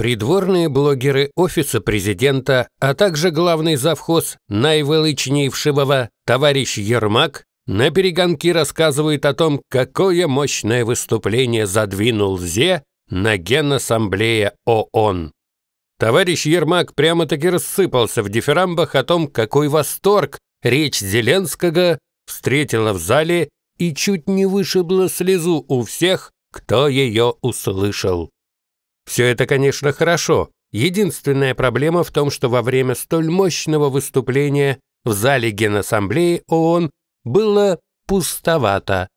Придворные блогеры Офиса Президента, а также главный завхоз наивеличнейшего товарищ Ермак на перегонки рассказывает о том, какое мощное выступление задвинул Зе на Генассамблее ООН. Товарищ Ермак прямо-таки рассыпался в дифирамбах о том, какой восторг речь Зеленского встретила в зале и чуть не вышибла слезу у всех, кто ее услышал. Все это, конечно, хорошо. Единственная проблема в том, что во время столь мощного выступления в зале Генассамблеи ООН было пустовато.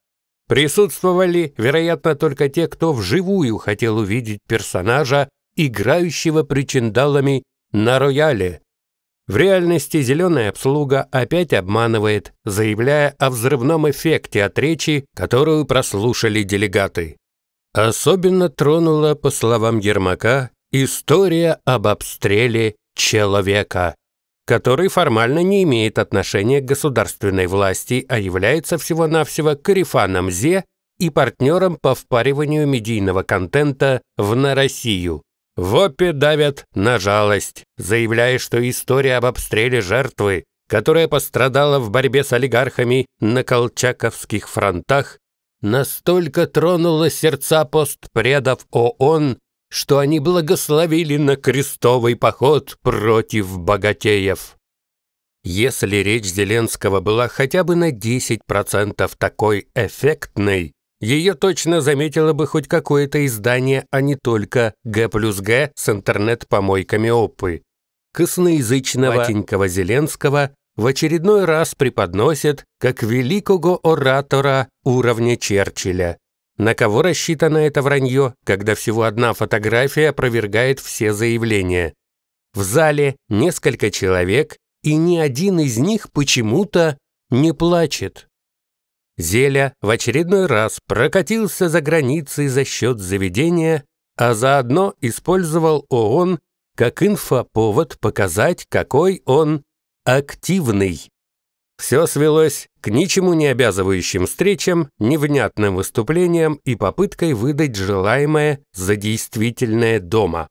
Присутствовали, вероятно, только те, кто вживую хотел увидеть персонажа, играющего причиндалами на рояле. В реальности зеленая обслуга опять обманывает, заявляя о взрывном эффекте от речи, которую прослушали делегаты. Особенно тронула, по словам Ермака, история об обстреле человека, который формально не имеет отношения к государственной власти, а является всего-навсего корифаном ЗЕ и партнером по впариванию медийного контента в «На Россию». В ОПе давят на жалость, заявляя, что история об обстреле жертвы, которая пострадала в борьбе с олигархами на колчаковских фронтах, Настолько тронуло сердца постпредов ООН, что они благословили на крестовый поход против богатеев. Если речь Зеленского была хотя бы на 10% такой эффектной, ее точно заметило бы хоть какое-то издание, а не только Г плюс Г с интернет-помойками опы. Косноязычного Матенького Зеленского в очередной раз преподносят как великого оратора уровня Черчилля. На кого рассчитано это вранье, когда всего одна фотография опровергает все заявления? В зале несколько человек, и ни один из них почему-то не плачет. Зеля в очередной раз прокатился за границей за счет заведения, а заодно использовал ООН как инфоповод показать, какой он активный. Все свелось к ничему не обязывающим встречам, невнятным выступлениям и попыткой выдать желаемое за действительное дома.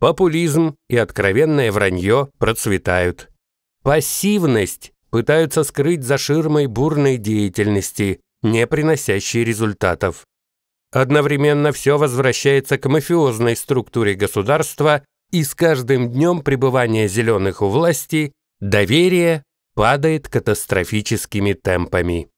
Популизм и откровенное вранье процветают. Пассивность пытаются скрыть за ширмой бурной деятельности, не приносящей результатов. Одновременно все возвращается к мафиозной структуре государства, и с каждым днем пребывания зеленых у власти Доверие падает катастрофическими темпами.